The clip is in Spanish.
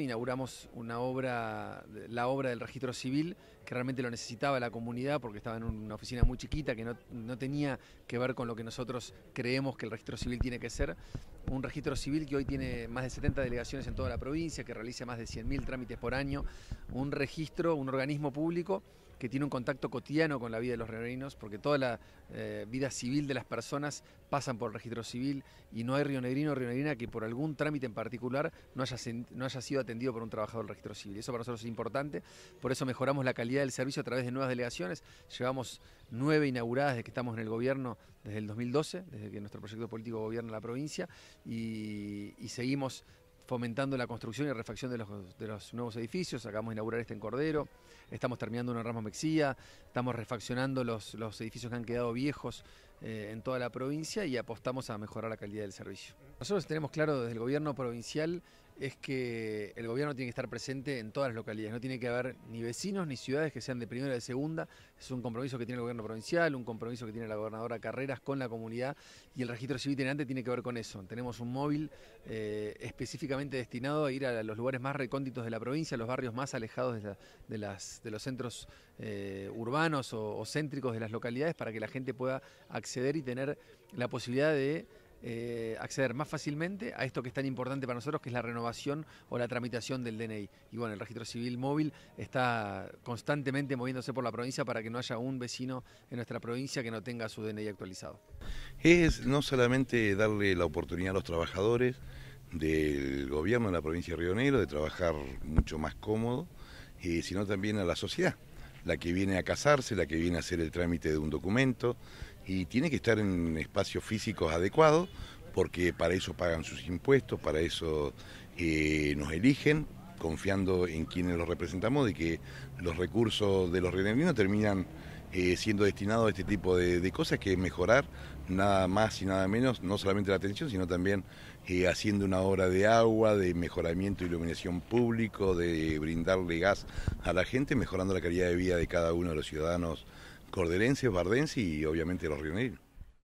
Inauguramos una obra, la obra del registro civil, que realmente lo necesitaba la comunidad porque estaba en una oficina muy chiquita que no, no, tenía que ver con lo que nosotros creemos que el registro civil tiene que ser. Un registro civil que hoy tiene más de 70 delegaciones en toda la provincia, que realiza más de 100.000 trámites por año. Un registro, un organismo público que tiene un contacto cotidiano con la vida de los rionegrinos, porque toda la eh, vida civil de las personas pasan por el registro civil y no hay rionegrino o rionegrina que por algún trámite en particular no haya, no haya sido atendido por un trabajador del registro civil. Eso para nosotros es importante, por eso mejoramos la calidad del servicio a través de nuevas delegaciones. Llevamos nueve inauguradas desde que estamos en el gobierno desde el 2012, desde que nuestro proyecto político gobierna la provincia, y, y seguimos fomentando la construcción y refacción de los, nuevos edificios. Acabamos de inaugurar este en Cordero, estamos terminando una en Ramos Mexía, estamos refaccionando los, los edificios que han quedado viejos eh, en toda la provincia y apostamos a mejorar la calidad del servicio. Nosotros tenemos claro desde el gobierno provincial es que el gobierno tiene que estar presente en todas las localidades, no tiene que haber ni vecinos ni ciudades que sean de primera o de segunda, es un compromiso que tiene el gobierno provincial, un compromiso que tiene la gobernadora Carreras con la comunidad y el registro civil itinerante tiene que ver con eso. Tenemos un móvil eh, específicamente destinado a ir a los lugares más recónditos de la provincia, a los barrios más alejados de, los centros eh, urbanos o céntricos de las localidades para que la gente pueda acceder y tener la posibilidad de eh, acceder más fácilmente a esto que es tan importante para nosotros, que es la renovación o la tramitación del DNI. Y bueno, el registro civil móvil está constantemente moviéndose por la provincia para que no haya un vecino en nuestra provincia que no tenga su DNI actualizado. Es no solamente darle la oportunidad a los trabajadores del gobierno de la provincia de Río Negro de trabajar mucho más cómodo, eh, sino también a la sociedad la que viene a casarse, la que viene a hacer el trámite de un documento y tiene que estar en espacios físicos adecuados porque para eso pagan sus impuestos, para eso eh, nos eligen confiando en quienes los representamos de que los recursos de los negrinos terminan eh, siendo destinados a este tipo de, cosas que es mejorar nada más y nada menos, no solamente la atención, sino también eh, haciendo una obra de agua, de mejoramiento de iluminación público, de brindarle gas a la gente, mejorando la calidad de vida de cada uno de los ciudadanos corderenses, bardenses y obviamente los negrinos.